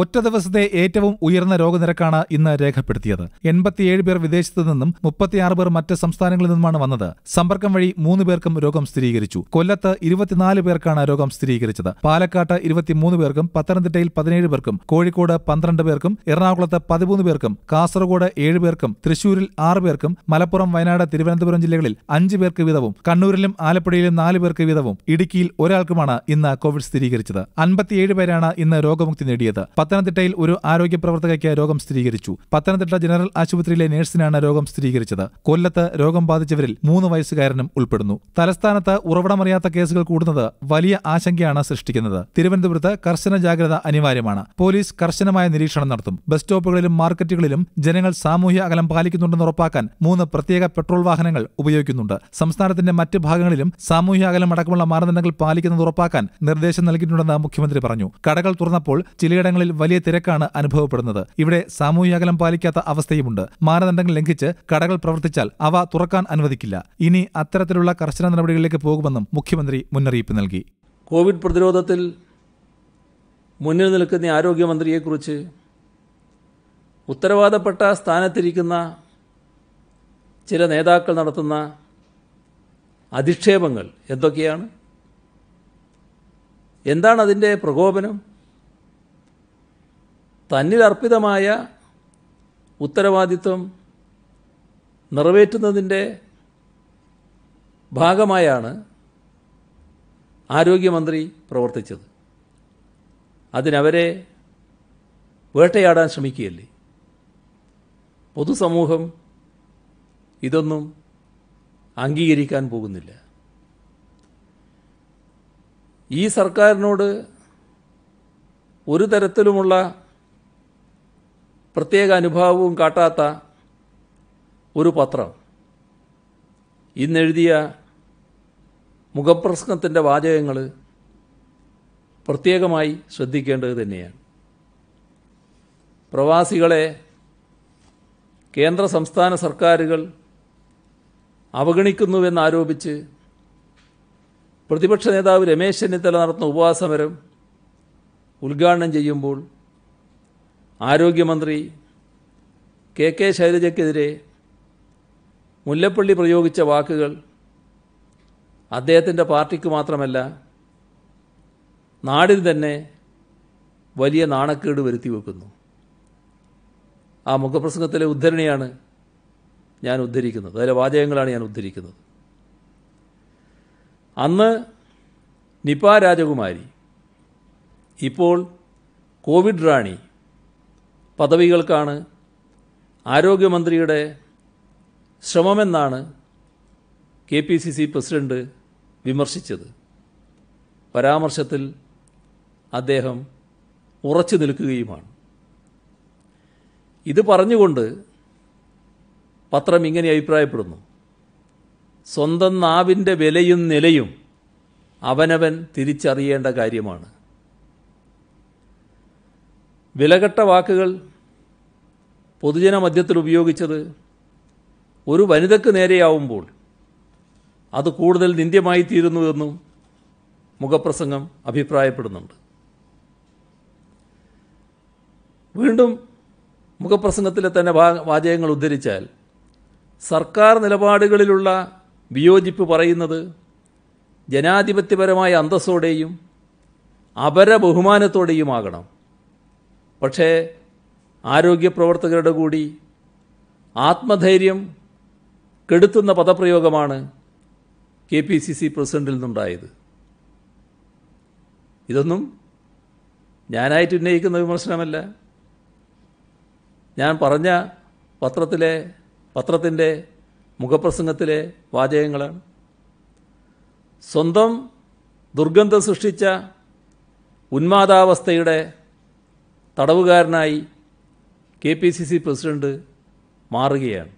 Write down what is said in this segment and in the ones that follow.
ഒറ്റ ദിവസത്തെ ഏറ്റവും ഉയർന്ന രോഗനിരക്കാണ് ഇന്ന് രേഖപ്പെടുത്തിയത് എൺപത്തിയേഴ് പേർ വിദേശത്തു നിന്നും മുപ്പത്തിയാറ് പേർ മറ്റ് സംസ്ഥാനങ്ങളിൽ നിന്നുമാണ് വന്നത് സമ്പർക്കം വഴി മൂന്ന് പേർക്കും രോഗം സ്ഥിരീകരിച്ചു കൊല്ലത്ത് ഇരുപത്തിനാല് പേർക്കാണ് രോഗം സ്ഥിരീകരിച്ചത് പാലക്കാട്ട് ഇരുപത്തിമൂന്ന് പേർക്കും പത്തനംതിട്ടയിൽ പതിനേഴ് പേർക്കും കോഴിക്കോട് പന്ത്രണ്ട് പേർക്കും എറണാകുളത്ത് പതിമൂന്ന് പേർക്കും കാസർഗോഡ് ഏഴ് പേർക്കും തൃശൂരിൽ ആറ് പേർക്കും മലപ്പുറം വയനാട് തിരുവനന്തപുരം ജില്ലകളിൽ അഞ്ച് പേർക്ക് വീതവും കണ്ണൂരിലും ആലപ്പുഴയിലും നാല് പേർക്ക് വീതവും ഇടുക്കിയിൽ ഒരാൾക്കുമാണ് ഇന്ന് കോവിഡ് സ്ഥിരീകരിച്ചത് അൻപത്തിയേഴ് പേരാണ് ഇന്ന് രോഗമുക്തി നേടിയത് പത്തനംതിട്ടയിൽ ഒരു ആരോഗ്യ പ്രവർത്തകയ്ക്ക് രോഗം സ്ഥിരീകരിച്ചു പത്തനംതിട്ട ജനറൽ ആശുപത്രിയിലെ നഴ്സിനാണ് രോഗം സ്ഥിരീകരിച്ചത് കൊല്ലത്ത് രോഗം ബാധിച്ചവരിൽ മൂന്ന് വയസ്സുകാരനും ഉൾപ്പെടുന്നു തലസ്ഥാനത്ത് ഉറവിടമറിയാത്ത കേസുകൾ കൂടുന്നത് വലിയ ആശങ്കയാണ് സൃഷ്ടിക്കുന്നത് തിരുവനന്തപുരത്ത് കർശന ജാഗ്രത അനിവാര്യമാണ് പോലീസ് കർശനമായ നിരീക്ഷണം നടത്തും ബസ് സ്റ്റോപ്പുകളിലും മാർക്കറ്റുകളിലും ജനങ്ങൾ സാമൂഹ്യ അകലം പാലിക്കുന്നുണ്ടെന്ന് ഉറപ്പാക്കാൻ മൂന്ന് പ്രത്യേക പെട്രോൾ വാഹനങ്ങൾ ഉപയോഗിക്കുന്നുണ്ട് സംസ്ഥാനത്തിന്റെ മറ്റ് ഭാഗങ്ങളിലും സാമൂഹ്യ അകലം അടക്കമുള്ള മാനദണ്ഡങ്ങൾ പാലിക്കുന്നത് ഉറപ്പാക്കാൻ നിർദ്ദേശം നൽകിയിട്ടുണ്ടെന്ന് മുഖ്യമന്ത്രി പറഞ്ഞു കടകൾ തുറന്നപ്പോൾ ചിലയിടങ്ങളിൽ വലിയ തിരക്കാണ് അനുഭവപ്പെടുന്നത് ഇവിടെ അകലം പാലിക്കാത്ത അവസ്ഥയുമുണ്ട് മാനദണ്ഡങ്ങൾ ലംഘിച്ച് കടകൾ പ്രവർത്തിച്ചാൽ അവ തുറക്കാൻ അനുവദിക്കില്ല ഇനി അത്തരത്തിലുള്ള കർശന നടപടികളിലേക്ക് പോകുമെന്നും മുഖ്യമന്ത്രി മുന്നറിയിപ്പ് നൽകി കോവിഡ് പ്രതിരോധത്തിൽ മുന്നിൽ നിൽക്കുന്ന ആരോഗ്യമന്ത്രിയെക്കുറിച്ച് ഉത്തരവാദപ്പെട്ട സ്ഥാനത്തിരിക്കുന്ന ചില നേതാക്കൾ നടത്തുന്ന അധിക്ഷേപങ്ങൾ എന്തൊക്കെയാണ് എന്താണ് അതിൻ്റെ പ്രകോപനം തന്നിലർപ്പിതമായ ഉത്തരവാദിത്വം നിറവേറ്റുന്നതിൻ്റെ ഭാഗമായാണ് ആരോഗ്യമന്ത്രി പ്രവർത്തിച്ചത് അതിനവരെ വേട്ടയാടാൻ ശ്രമിക്കുകയല്ലേ പൊതുസമൂഹം ഇതൊന്നും അംഗീകരിക്കാൻ പോകുന്നില്ല ഈ സർക്കാരിനോട് ഒരു തരത്തിലുമുള്ള പ്രത്യേക അനുഭാവവും കാട്ടാത്ത ഒരു പത്രം ഇന്നെഴുതിയ മുഖപ്രസംഗത്തിൻ്റെ വാചകങ്ങൾ പ്രത്യേകമായി ശ്രദ്ധിക്കേണ്ടത് തന്നെയാണ് പ്രവാസികളെ കേന്ദ്ര സംസ്ഥാന സർക്കാരുകൾ അവഗണിക്കുന്നുവെന്നാരോപിച്ച് പ്രതിപക്ഷ നേതാവ് രമേശ് ചെന്നിത്തല നടത്തുന്ന ഉപവാസമരം ഉദ്ഘാടനം ചെയ്യുമ്പോൾ ആരോഗ്യമന്ത്രി കെ കെ ശൈലജയ്ക്കെതിരെ മുല്ലപ്പള്ളി പ്രയോഗിച്ച വാക്കുകൾ അദ്ദേഹത്തിൻ്റെ പാർട്ടിക്ക് മാത്രമല്ല നാടിന് തന്നെ വലിയ നാണക്കേട് വരുത്തി വെക്കുന്നു ആ മുഖപ്രസംഗത്തിലെ ഉദ്ധരണിയാണ് ഞാൻ ഉദ്ധരിക്കുന്നത് അതിലെ വാചകങ്ങളാണ് ഞാൻ ഉദ്ധരിക്കുന്നത് അന്ന് നിപ രാജകുമാരി ഇപ്പോൾ കോവിഡ് റാണി പദവികൾക്കാണ് ആരോഗ്യമന്ത്രിയുടെ ശ്രമമെന്നാണ് K P C C president വിമർശിച്ചത് പരാമർശത്തിൽ അദ്ദേഹം ഉറച്ചു നിൽക്കുകയുമാണ് ഇത് പറഞ്ഞുകൊണ്ട് പത്രം ഇങ്ങനെ അഭിപ്രായപ്പെടുന്നു സ്വന്തം നാവിൻ്റെ വിലയും നിലയും അവനവൻ തിരിച്ചറിയേണ്ട കാര്യമാണ് വിലകെട്ട വാക്കുകൾ പൊതുജന മധ്യത്തിൽ ഉപയോഗിച്ചത് ഒരു വനിതയ്ക്ക് നേരെയാവുമ്പോൾ അത് കൂടുതൽ നിന്ദ്യമായി എന്നും മുഖപ്രസംഗം അഭിപ്രായപ്പെടുന്നുണ്ട് വീണ്ടും മുഖപ്രസംഗത്തിലെ തന്നെ വാചകങ്ങൾ ഉദ്ധരിച്ചാൽ സർക്കാർ നിലപാടുകളിലുള്ള വിയോജിപ്പ് പറയുന്നത് ജനാധിപത്യപരമായ അന്തസ്സോടെയും അപര ബഹുമാനത്തോടെയുമാകണം പക്ഷേ ആരോഗ്യ പ്രവർത്തകരുടെ കൂടി ആത്മധൈര്യം കെടുത്തുന്ന പദപ്രയോഗമാണ് കെ പി സി സി പ്രസിഡന്റിൽ നിന്നുണ്ടായത് ഇതൊന്നും ഞാനായിട്ട് ഉന്നയിക്കുന്ന വിമർശനമല്ല ഞാൻ പറഞ്ഞ പത്രത്തിലെ പത്രത്തിൻ്റെ മുഖപ്രസംഗത്തിലെ വാചകങ്ങളാണ് സ്വന്തം ദുർഗന്ധം സൃഷ്ടിച്ച ഉന്മാദാവസ്ഥയുടെ തടവുകാരനായി K P C C president മാറുകയാണ്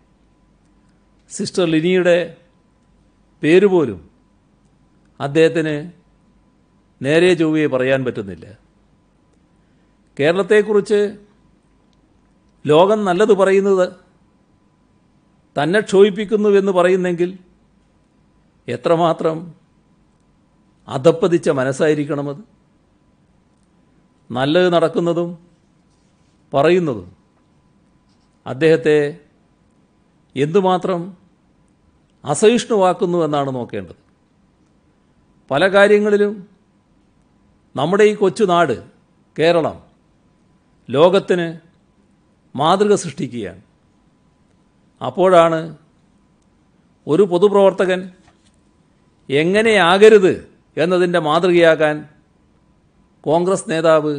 സിസ്റ്റർ ലിനിയുടെ പേരുപോലും അദ്ദേഹത്തിന് നേരെ ചൊവ്വയെ പറയാൻ പറ്റുന്നില്ല കേരളത്തെക്കുറിച്ച് ലോകം നല്ലത് പറയുന്നത് തന്നെ ക്ഷോഭിപ്പിക്കുന്നുവെന്ന് പറയുന്നെങ്കിൽ എത്രമാത്രം അധപ്പതിച്ച മനസ്സായിരിക്കണമത് നല്ലത് നടക്കുന്നതും പറയുന്നത് അദ്ദേഹത്തെ എന്തുമാത്രം അസഹിഷ്ണുവാക്കുന്നു എന്നാണ് നോക്കേണ്ടത് പല കാര്യങ്ങളിലും നമ്മുടെ ഈ കൊച്ചു നാട് കേരളം ലോകത്തിന് മാതൃക സൃഷ്ടിക്കുകയാണ് അപ്പോഴാണ് ഒരു പൊതുപ്രവർത്തകൻ എങ്ങനെയാകരുത് എന്നതിൻ്റെ മാതൃകയാക്കാൻ കോൺഗ്രസ് നേതാവ്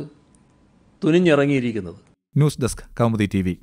തുനിഞ്ഞിറങ്ങിയിരിക്കുന്നത് ന്യൂസ് ഡെസ്ക് കൗമുദി ടി